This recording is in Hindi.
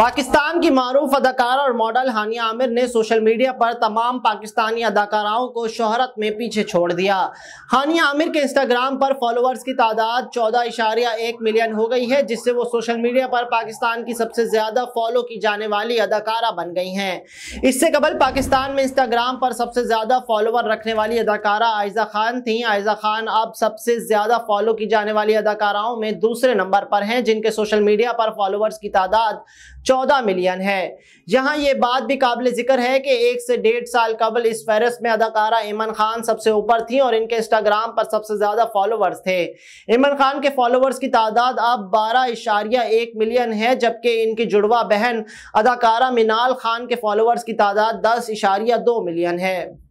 पाकिस्तान की मरूफ अदाकारा और मॉडल हानिया आमिर ने सोशल मीडिया पर तमाम पाकिस्तानी अदाकाराओं को शोहरत में पीछे छोड़ दिया हानिया आमिर के इंस्टाग्राम पर फॉलोअर्स की तादाद चौदह इशारिया एक मिलियन हो गई है जिससे वो सोशल मीडिया पर पाकिस्तान की सबसे ज़्यादा फॉलो की जाने वाली अदाकारा बन गई हैं इससे कबल पाकिस्तान में इंस्टाग्राम पर सबसे ज़्यादा फॉलोअर रखने वाली अदाकारा आयजा खान थी आयजा खान अब सबसे ज़्यादा फॉलो की जाने वाली अदाकाराओं में दूसरे नंबर पर हैं जिनके सोशल मीडिया पर फॉलोअर्स की तादाद 14 मिलियन है यहाँ ये बात भी काबिल जिक्र है कि एक से डेढ़ साल कबल इस फहरस में अदाकारा इमन खान सबसे ऊपर थी और इनके इंस्टाग्राम पर सबसे ज़्यादा फॉलोअर्स थे इमन खान के फॉलोअर्स की तादाद अब बारह इशारिया एक मिलियन है जबकि इनकी जुड़वा बहन अदाकारा मिनाल खान के फॉलोअर्स की तादाद दस इशारिया दो मिलियन है